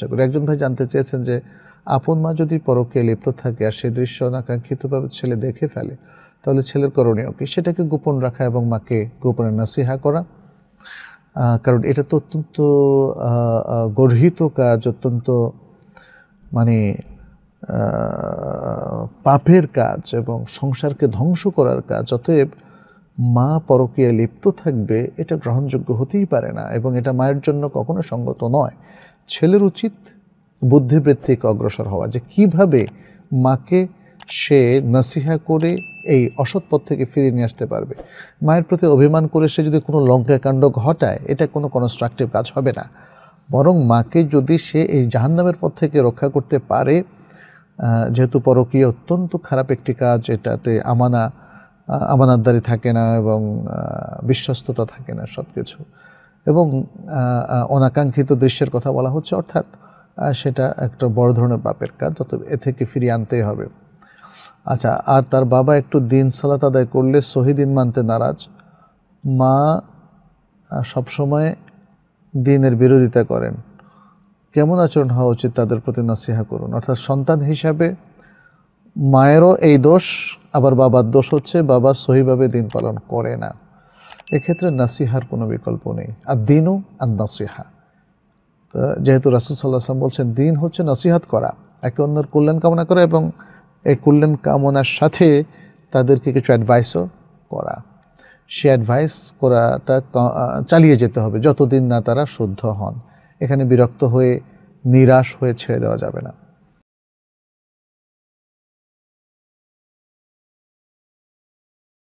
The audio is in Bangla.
চর্চা করি একজন ভাই জানতে চেয়েছেন যে আপন মা যদি পরকে লিপ্ত থাকে আর সে দৃশ্য অনাকাঙ্ক্ষিতভাবে ছেলে দেখে ফেলে তাহলে ছেলের করণীয় কি সেটাকে গোপন রাখা এবং মাকে গোপনে নাসিহা করা কারণ এটা তো অত্যন্ত গর্হিত কাজ অত্যন্ত মানে পাপের কাজ এবং সংসারকে ধ্বংস করার কাজ অতএব মা পরকীয়া লিপ্ত থাকবে এটা গ্রহণযোগ্য হতেই পারে না এবং এটা মায়ের জন্য কখনো সঙ্গত নয় ছেলের উচিত বুদ্ধিবৃত্তিক অগ্রসর হওয়া যে কিভাবে মাকে সে নাসিহা করে এই অসৎ পথ থেকে ফিরিয়ে নিয়ে আসতে পারবে মায়ের প্রতি অভিমান করে সে যদি কোনো লঙ্কাকাণ্ড ঘটায় এটা কোনো কনস্ট্রাকটিভ কাজ হবে না বরং মাকে যদি সে এই জাহান্নামের পথ থেকে রক্ষা করতে পারে যেহেতু পরকীয় অত্যন্ত খারাপ একটি কাজ এটাতে আমানা আমানতদারি থাকে না এবং বিশ্বস্ততা থাকে না সব কিছু এবং অনাকাঙ্ক্ষিত দৃশ্যের কথা বলা হচ্ছে অর্থাৎ সেটা একটা বড় ধরনের পাপের কাজ যত এ থেকে ফিরিয়ে আনতেই হবে আচ্ছা আর তার বাবা একটু দিন সালাত আদায় করলে দিন মানতে নারাজ মা সবসময় দিনের বিরোধিতা করেন কেমন আচরণ হওয়া উচিত তাদের প্রতি নাসিহা করুন অর্থাৎ সন্তান হিসাবে মায়েরও এই দোষ আবার বাবার দোষ হচ্ছে বাবা সহিভাবে দিন পালন করে না এক্ষেত্রে নাসিহার কোনো বিকল্প নেই আর দিনও আর নাসিহা যেহেতু রাসুল সাল্লাহ সাল্লাম বলছেন দিন হচ্ছে নসিহাত করা একে অন্যের কল্যাণ কামনা করা এবং এই কল্যাণ কামনার সাথে তাদেরকে কিছু অ্যাডভাইসও করা সে অ্যাডভাইস করাটা চালিয়ে যেতে হবে যতদিন না তারা শুদ্ধ হন এখানে বিরক্ত হয়ে নিরাশ হয়ে ছেড়ে দেওয়া যাবে না